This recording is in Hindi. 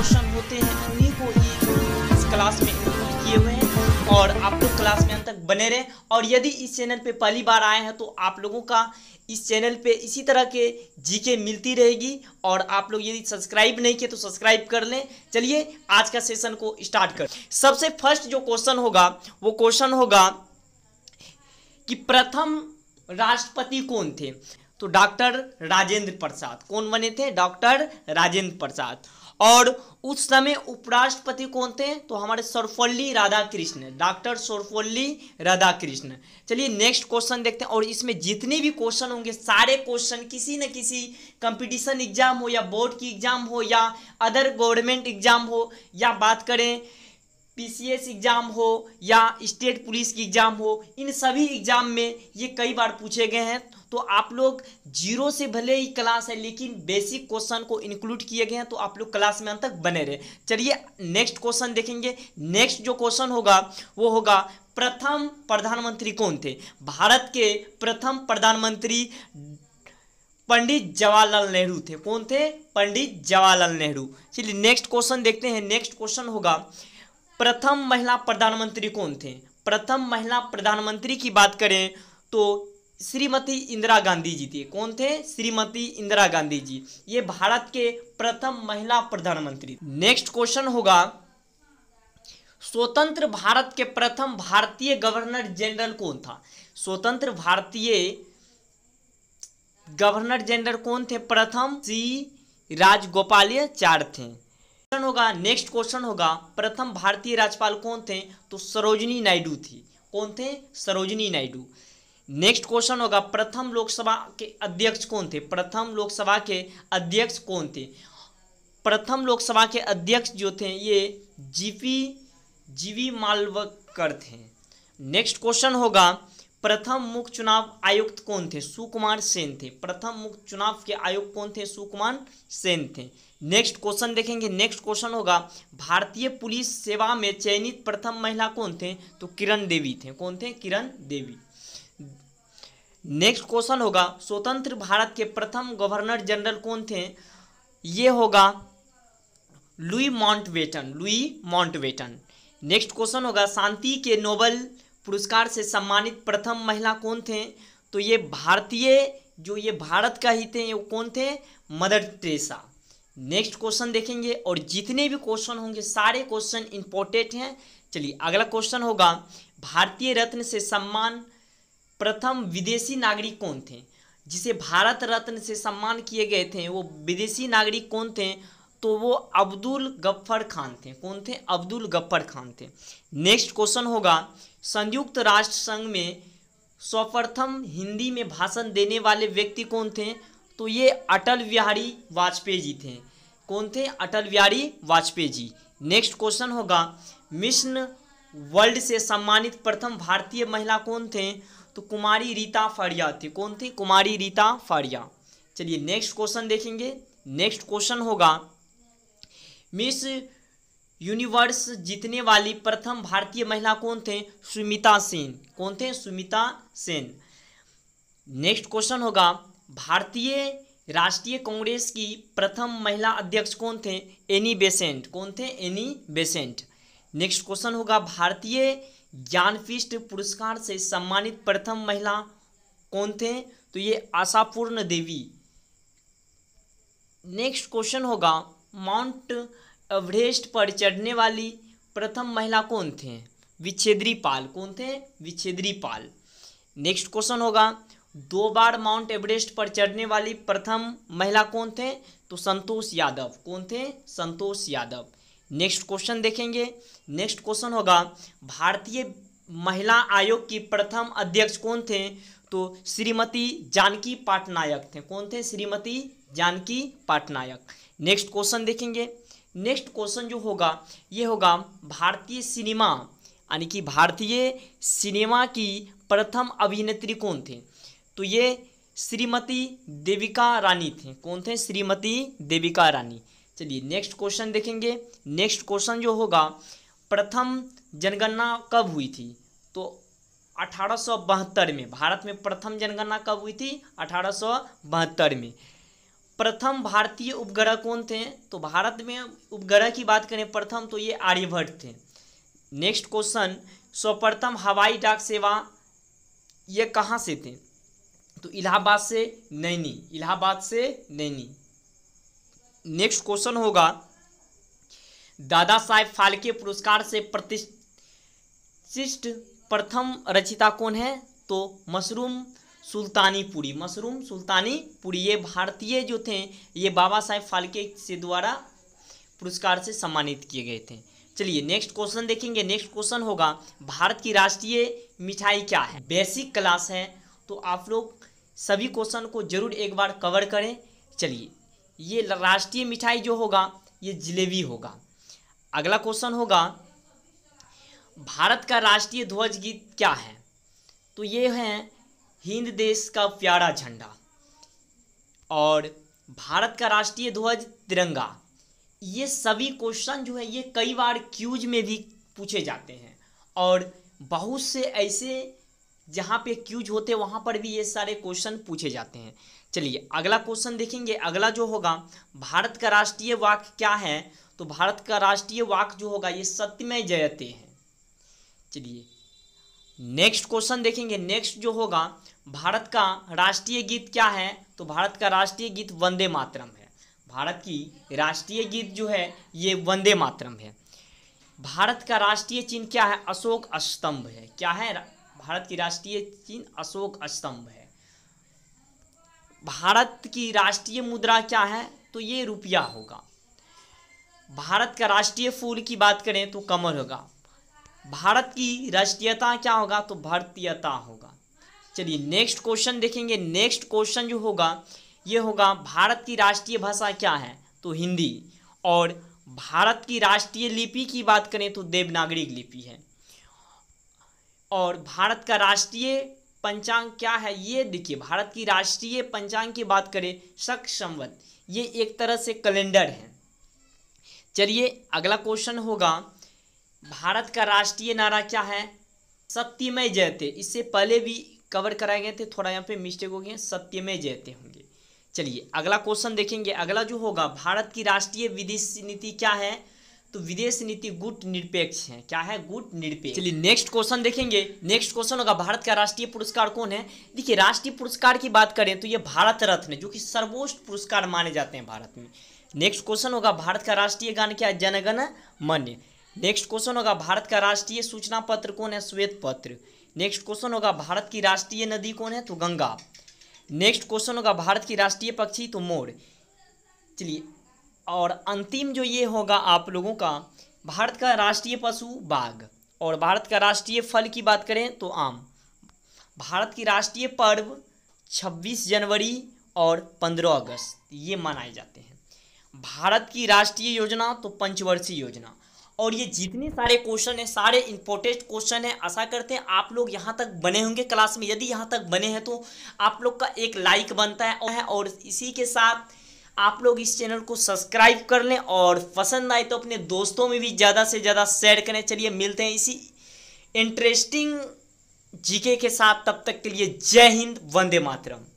क्वेश्चन होते हैं उन्हीं को ही इस क्लास में इंक्लूड किए हुए हैं और आप लोग तो क्लास में अंत तक बने रहें और यदि इस चैनल पे पहली बार आए हैं तो आप लोगों का इस चैनल पे इसी तरह के जीके मिलती रहेगी और आप लोग यदि सब्सक्राइब नहीं किए तो सब्सक्राइब कर लें चलिए आज का सेशन को स्टार्ट कर सबसे फर्स्ट जो क्वेश्चन होगा वो क्वेश्चन होगा कि प्रथम राष्ट्रपति कौन थे तो डॉक्टर राजेंद्र प्रसाद कौन बने थे डॉक्टर राजेंद्र प्रसाद और उस समय उपराष्ट्रपति कौन थे तो हमारे सर्वपल्ली राधा कृष्ण डॉक्टर सर्वपल्ली राधा कृष्ण चलिए नेक्स्ट क्वेश्चन देखते हैं और इसमें जितने भी क्वेश्चन होंगे सारे क्वेश्चन किसी न किसी कंपटीशन एग्जाम हो या बोर्ड की एग्जाम हो या अदर गवर्नमेंट एग्जाम हो या बात करें पीसीएस एग्जाम हो या स्टेट पुलिस की एग्जाम हो इन सभी एग्जाम में ये कई बार पूछे गए हैं तो आप लोग जीरो से भले ही क्लास है लेकिन बेसिक क्वेश्चन को इंक्लूड किए गए हैं तो आप लोग क्लास में अंत तक बने रहे चलिए नेक्स्ट क्वेश्चन देखेंगे नेक्स्ट जो क्वेश्चन होगा वो होगा प्रथम प्रधानमंत्री कौन थे भारत के प्रथम प्रधानमंत्री पंडित जवाहरलाल नेहरू थे कौन थे पंडित जवाहरलाल नेहरू चलिए नेक्स्ट क्वेश्चन देखते हैं नेक्स्ट क्वेश्चन होगा प्रथम महिला प्रधानमंत्री कौन थे प्रथम महिला प्रधानमंत्री की बात करें तो श्रीमती इंदिरा गांधी जी थी कौन थे श्रीमती इंदिरा गांधी जी ये भारत के प्रथम महिला प्रधानमंत्री नेक्स्ट क्वेश्चन होगा स्वतंत्र भारत के प्रथम भारतीय गवर्नर जनरल कौन था स्वतंत्र भारतीय गवर्नर जनरल कौन थे प्रथम सी चार थे क्वेश्चन होगा नेक्स्ट क्वेश्चन होगा प्रथम भारतीय राज्यपाल कौन थे तो सरोजनी नायडू थी कौन थे सरोजनी नायडू नेक्स्ट क्वेश्चन होगा प्रथम लोकसभा के अध्यक्ष कौन थे प्रथम लोकसभा के अध्यक्ष कौन थे प्रथम लोकसभा के अध्यक्ष जो थे ये जीपी जीवी मालवकर थे नेक्स्ट क्वेश्चन होगा प्रथम मुख्य चुनाव आयुक्त कौन थे सुकुमार सेन थे प्रथम मुख्य चुनाव के आयुक्त कौन थे सुकुमार सेन थे नेक्स्ट क्वेश्चन देखेंगे नेक्स्ट क्वेश्चन होगा भारतीय पुलिस सेवा में चयनित प्रथम महिला कौन थे तो किरण देवी थे कौन थे किरण देवी नेक्स्ट क्वेश्चन होगा स्वतंत्र भारत के प्रथम गवर्नर जनरल कौन थे ये होगा Louis Mountbatten Louis Mountbatten next question होगा शांति के नोबल पुरस्कार से सम्मानित प्रथम महिला कौन थे तो ये भारतीय जो ये भारत का ही थे वो कौन थे मदर टेरेसा नेक्स्ट क्वेश्चन देखेंगे और जितने भी क्वेश्चन होंगे सारे क्वेश्चन इंपॉर्टेंट हैं चलिए अगला क्वेश्चन होगा भारतीय रत्न से सम्मान प्रथम विदेशी नागरिक कौन थे जिसे भारत रत्न से सम्मान किए गए थे वो विदेशी नागरिक कौन थे तो वो अब्दुल गफ्फर खान थे कौन थे अब्दुल गफ्फर खान थे नेक्स्ट क्वेश्चन होगा संयुक्त राष्ट्र संघ में सर्वप्रथम हिंदी में भाषण देने वाले व्यक्ति कौन थे तो ये अटल बिहारी वाजपेयी जी थे कौन थे अटल बिहारी वाजपेयी जी नेक्स्ट क्वेश्चन होगा मिशन वर्ल्ड से सम्मानित प्रथम भारतीय महिला कौन थे तो कुमारी रीता फाड़िया थी कौन थी कुमारी रीता फाड़िया चलिए नेक्स्ट क्वेश्चन देखेंगे नेक्स्ट क्वेश्चन होगा मिस यूनिवर्स जीतने वाली प्रथम भारतीय महिला कौन थे सुमिता सेन कौन थे सुमिता सेन नेक्स्ट क्वेश्चन होगा भारतीय राष्ट्रीय कांग्रेस की प्रथम महिला अध्यक्ष कौन थे एनी बेसेंट कौन थे एनी बेसेंट नेक्स्ट क्वेश्चन होगा भारतीय ज्ञानपीठ पुरस्कार से सम्मानित प्रथम महिला कौन थे तो ये आशापूर्ण देवी नेक्स्ट क्वेश्चन होगा माउंट एवरेस्ट पर चढ़ने वाली प्रथम महिला कौन थे विच्छेद्री पाल कौन थे विच्छेद्री पाल नेक्स्ट क्वेश्चन होगा दो बार माउंट एवरेस्ट पर चढ़ने वाली प्रथम महिला कौन थे तो संतोष यादव कौन थे संतोष यादव नेक्स्ट क्वेश्चन देखेंगे नेक्स्ट क्वेश्चन होगा भारतीय महिला आयोग की प्रथम अध्यक्ष कौन थे तो श्रीमती जानकी पाटनायक थे कौन थे श्रीमती जानकी पाटनायक नेक्स्ट क्वेश्चन देखेंगे नेक्स्ट क्वेश्चन जो होगा ये होगा भारतीय सिनेमा यानी कि भारतीय सिनेमा की प्रथम अभिनेत्री कौन थे तो ये श्रीमती देविका रानी थे कौन थे श्रीमती देविका रानी चलिए नेक्स्ट क्वेश्चन देखेंगे नेक्स्ट क्वेश्चन जो होगा प्रथम जनगणना कब हुई थी तो अठारह में भारत में प्रथम जनगणना कब हुई थी अठारह में प्रथम भारतीय उपग्रह कौन थे तो भारत में उपग्रह की बात करें प्रथम तो ये आर्यभट्ट थे नेक्स्ट क्वेश्चन सर्वप्रथम हवाई डाक सेवा ये कहाँ से थे तो इलाहाबाद से नैनी इलाहाबाद से नैनी नेक्स्ट क्वेश्चन होगा दादा साहेब फाल्के पुरस्कार से प्रतिष्ठित प्रथम रचिता कौन है तो मशरूम सुल्तानी पुरी मशरूम सुल्तानी पुरी ये भारतीय जो थे ये बाबा साहेब फाल्के से द्वारा पुरस्कार से सम्मानित किए गए थे चलिए नेक्स्ट क्वेश्चन देखेंगे नेक्स्ट क्वेश्चन होगा भारत की राष्ट्रीय मिठाई क्या है बेसिक क्लास है तो आप लोग सभी क्वेश्चन को जरूर एक बार कवर करें चलिए ये राष्ट्रीय मिठाई जो होगा ये जलेबी होगा अगला क्वेश्चन होगा भारत का राष्ट्रीय ध्वज गीत क्या है तो ये है हिंद देश का प्यारा झंडा और भारत का राष्ट्रीय ध्वज तिरंगा ये सभी क्वेश्चन जो है ये कई बार क्यूज में भी पूछे जाते हैं और बहुत से ऐसे जहाँ पे क्यूज होते हैं वहाँ पर भी ये सारे क्वेश्चन पूछे जाते हैं चलिए अगला क्वेश्चन देखेंगे अगला जो होगा भारत का राष्ट्रीय वाक्य क्या है तो भारत का राष्ट्रीय वाक्य जो होगा ये सत्यमय जयते है चलिए नेक्स्ट क्वेश्चन देखेंगे नेक्स्ट जो होगा भारत का राष्ट्रीय गीत क्या है तो भारत का राष्ट्रीय गीत वंदे मातरम है भारत की राष्ट्रीय गीत जो है ये वंदे मातरम है भारत का राष्ट्रीय चिन्ह क्या है अशोक स्तंभ है क्या है भारत की राष्ट्रीय चिन्ह अशोक स्तंभ है भारत की राष्ट्रीय मुद्रा क्या है तो ये रुपया होगा भारत का राष्ट्रीय फूल की बात करें तो कमल होगा भारत की राष्ट्रीयता क्या होगा तो भारतीयता होगा चलिए नेक्स्ट क्वेश्चन देखेंगे नेक्स्ट क्वेश्चन जो होगा ये होगा भारत की राष्ट्रीय भाषा क्या है तो हिंदी और भारत की राष्ट्रीय लिपि की बात करें तो देवनागरी लिपि है और भारत का राष्ट्रीय पंचांग क्या है ये देखिए भारत की राष्ट्रीय पंचांग की बात करें शक संवत ये एक तरह से कैलेंडर है चलिए अगला क्वेश्चन होगा भारत का राष्ट्रीय नारा क्या है सत्यमय जयते इससे पहले भी कवर कराए गए थे थोड़ा यहाँ पे मिस्टेक हो गए सत्यमय जयते होंगे चलिए अगला क्वेश्चन देखेंगे अगला जो होगा भारत की राष्ट्रीय विदेश नीति क्या है तो विदेश नीति गुट निरपेक्ष है क्या है गुट निरपेक्ष चलिए नेक्स्ट क्वेश्चन देखेंगे नेक्स्ट क्वेश्चन होगा भारत का राष्ट्रीय पुरस्कार कौन है देखिए राष्ट्रीय पुरस्कार की बात करें तो ये भारत रत्न जो कि सर्वोच्च पुरस्कार माने जाते हैं भारत में नेक्स्ट क्वेश्चन होगा भारत का राष्ट्रीय गान क्या है जनगण मन नेक्स्ट क्वेश्चन होगा भारत का राष्ट्रीय सूचना पत्र कौन है श्वेत पत्र नेक्स्ट क्वेश्चन होगा भारत की राष्ट्रीय नदी कौन है तो गंगा नेक्स्ट क्वेश्चन होगा भारत की राष्ट्रीय पक्षी तो मोर चलिए और अंतिम जो ये होगा आप लोगों का भारत का राष्ट्रीय पशु बाघ और भारत का राष्ट्रीय फल की बात करें तो आम भारत की राष्ट्रीय पर्व 26 जनवरी और 15 अगस्त ये मनाए जाते हैं भारत की राष्ट्रीय योजना तो पंचवर्षीय योजना और ये जितने सारे क्वेश्चन हैं सारे इंपॉर्टेंट क्वेश्चन हैं आशा करते हैं आप लोग यहाँ तक बने होंगे क्लास में यदि यहाँ तक बने हैं तो आप लोग का एक लाइक बनता है और इसी के साथ आप लोग इस चैनल को सब्सक्राइब कर लें और पसंद आए तो अपने दोस्तों में भी ज़्यादा से ज़्यादा शेयर करें चलिए मिलते हैं इसी इंटरेस्टिंग जीके के साथ तब तक के लिए जय हिंद वंदे मातरम